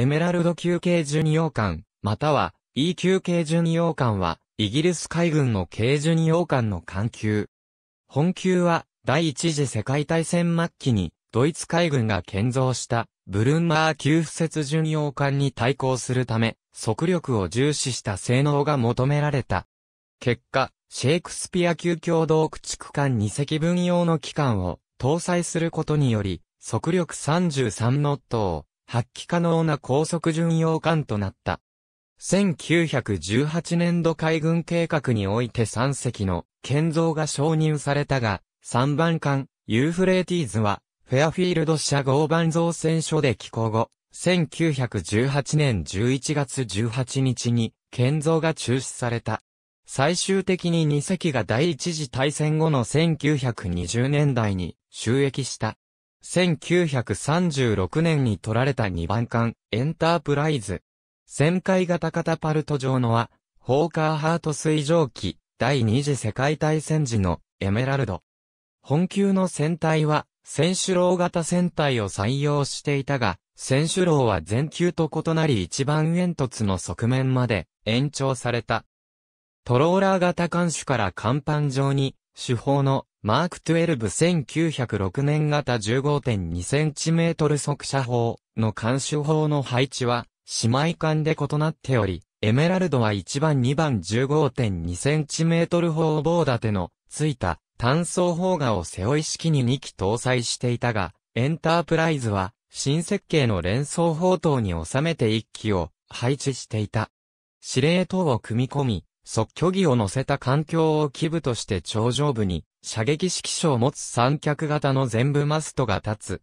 エメラルド級軽巡洋艦、または E 級軽巡洋艦は、イギリス海軍の軽巡洋艦の艦級。本級は、第一次世界大戦末期に、ドイツ海軍が建造した、ブルンマー級不設巡洋艦に対抗するため、速力を重視した性能が求められた。結果、シェイクスピア級共同駆逐艦2隻分用の機関を搭載することにより、速力33ノットを発揮可能な高速巡洋艦となった。1918年度海軍計画において3隻の建造が承認されたが、3番艦、ユーフレーティーズは、フェアフィールド社合板造船所で寄港後、1918年11月18日に、建造が中止された。最終的に2隻が第一次大戦後の1920年代に収益した。1936年に取られた2番艦、エンタープライズ。旋回型カタパルト上のは、ホーカーハート水蒸気、第二次世界大戦時のエメラルド。本級の船体は、選手楼型船体を採用していたが、選手楼は全級と異なり一番煙突の側面まで延長された。トローラー型艦首から甲板上に、手法のマーク121906年型 15.2cm 速射砲の監視砲の配置は、姉妹間で異なっており、エメラルドは1番2番 15.2cm 砲棒立てのついた単装砲画を背負い式に2機搭載していたが、エンタープライズは新設計の連装砲塔に収めて1機を配置していた。司令塔を組み込み、即居儀を乗せた環境を基部として頂上部に射撃式所を持つ三脚型の全部マストが立つ。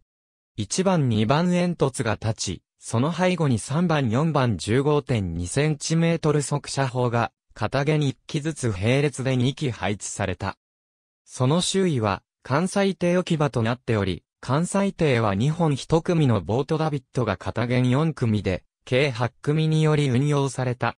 1番2番煙突が立ち、その背後に3番4番1 5 2トル速射砲が、片毛に1機ずつ並列で2機配置された。その周囲は、関西艇置き場となっており、関西艇は2本1組のボートダビットが片弦4組で、計8組により運用された。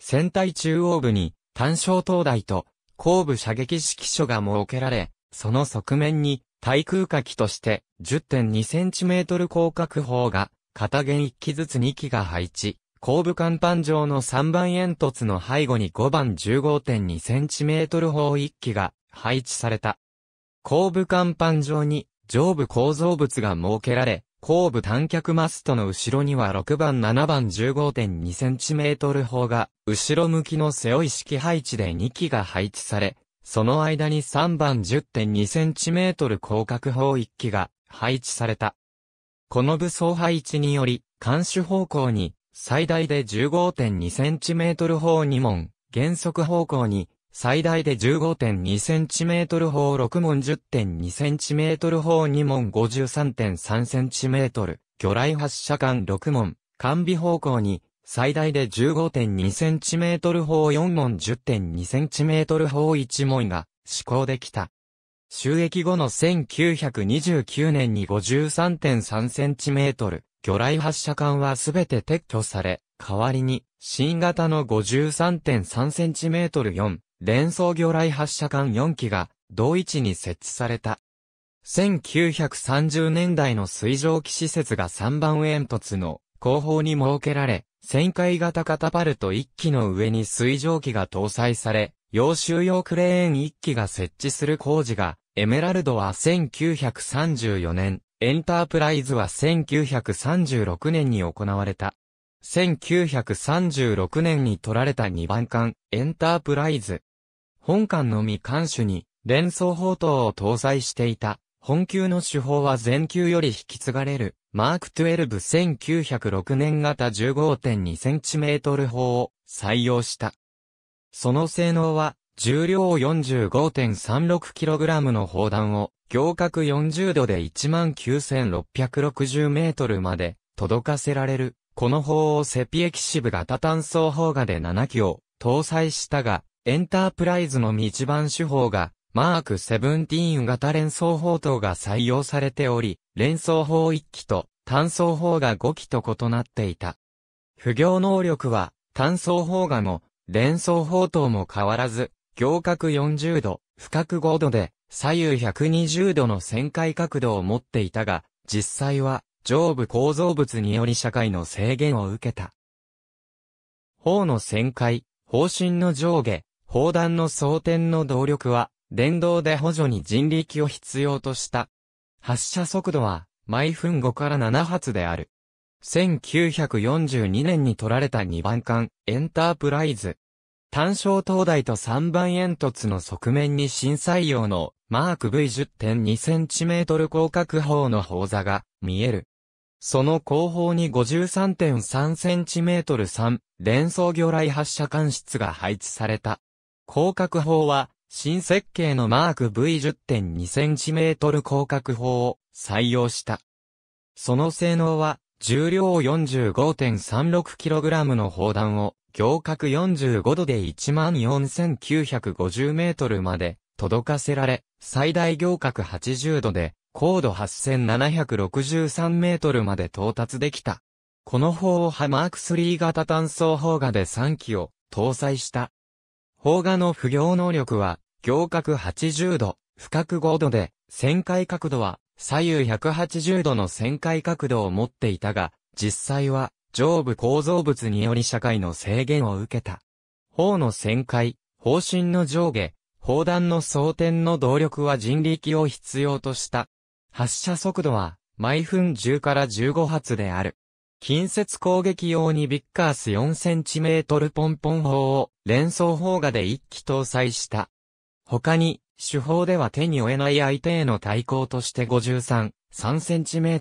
船体中央部に、単焦灯台と後部射撃式所が設けられ、その側面に対空火器として 10.2cm 広角砲が片弦1機ずつ2機が配置。後部甲板上の3番煙突の背後に5番 15.2cm 砲1機が配置された。後部甲板上に上部構造物が設けられ、後部短脚マストの後ろには6番7番 15.2cm 砲が、後ろ向きの背負い式配置で2機が配置され、その間に3番 10.2cm 広角砲1機が配置された。この武装配置により、監視方向に最大で 15.2cm 砲2門、減速方向に最大で 15.2cm 砲6門 10.2cm 砲2門 53.3cm、魚雷発射管6門、完備方向に、最大で 15.2cm 砲4門 10.2cm 砲1門が施行できた。収益後の1929年に 53.3cm、魚雷発射管はすべて撤去され、代わりに、新型の 53.3cm4、連装魚雷発射艦4機が同位置に設置された。1930年代の水蒸気施設が3番煙突の後方に設けられ、旋回型カタパルト1機の上に水蒸気が搭載され、洋州用クレーン1機が設置する工事が、エメラルドは1934年、エンタープライズは1936年に行われた。1936年に取られた2番艦、エンタープライズ。本艦のみ艦首に、連装砲塔を搭載していた。本級の手法は前級より引き継がれる、マーク12 1906年型 15.2cm 砲を採用した。その性能は、重量 45.36kg の砲弾を、行角40度で 19,660m まで届かせられるこの砲をセピエキシブ型単装砲画で7機を搭載したが、エンタープライズの一番手法が、マーク17型連装砲等が採用されており、連装砲1機と単装砲が5機と異なっていた。不行能力は、単装砲画も、連装砲等も変わらず、行角40度、深角5度で、左右120度の旋回角度を持っていたが、実際は、上部構造物により社会の制限を受けた。法の旋回、方針の上下、砲弾の装填の動力は、電動で補助に人力を必要とした。発射速度は、毎分5から7発である。1942年に取られた2番艦、エンタープライズ。単焦灯台と3番煙突の側面に新採用のマーク V10.2cm 広角砲の砲座が見える。その後方に 53.3cm3 連装魚雷発射管室が配置された。広角砲は新設計のマーク V10.2cm 広角砲を採用した。その性能は重量 45.36kg の砲弾を行角45度で 14,950m まで届かせられ、最大行角80度で高度8763メートルまで到達できた。この砲はマーク3型単装砲画で3機を搭載した。砲画の不行能力は、行角80度、深角5度で、旋回角度は左右180度の旋回角度を持っていたが、実際は上部構造物により社会の制限を受けた。砲の旋回、砲身の上下、砲弾の装填の動力は人力を必要とした。発射速度は毎分10から15発である。近接攻撃用にビッカース 4cm ポンポン砲を連装砲画で1機搭載した。他に、手法では手に負えない相手への対抗として53、3cm、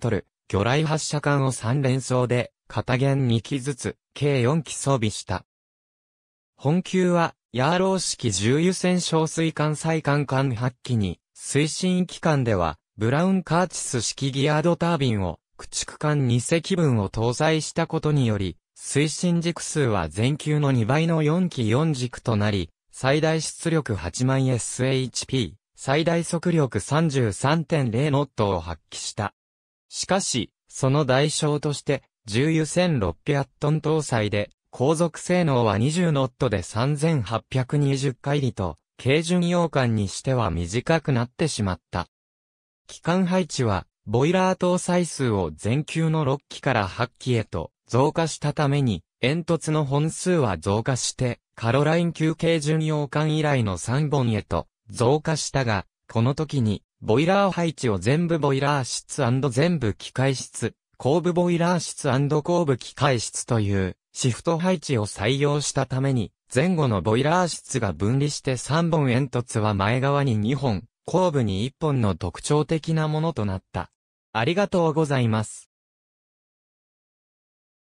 魚雷発射管を3連装で、片弦2機ずつ、計4機装備した。本級は、ヤーロー式重油船小水管再艦艦8機に、推進機関では、ブラウン・カーチス式ギアードタービンを、駆逐艦2隻分を搭載したことにより、推進軸数は全球の2倍の4機4軸となり、最大出力8万 s h p 最大速力33.0ノットを発揮した。しかし、その代償として、重油1600トン搭載で、航続性能は20ノットで3820回りと、軽巡洋艦にしては短くなってしまった。機関配置は、ボイラー搭載数を全球の6機から8機へと増加したために、煙突の本数は増加して、カロライン級軽巡洋艦以来の3本へと増加したが、この時に、ボイラー配置を全部ボイラー室全部機械室、後部ボイラー室後部機械室というシフト配置を採用したために、前後のボイラー室が分離して3本煙突は前側に2本、後部に一本の特徴的なものとなった。ありがとうございます。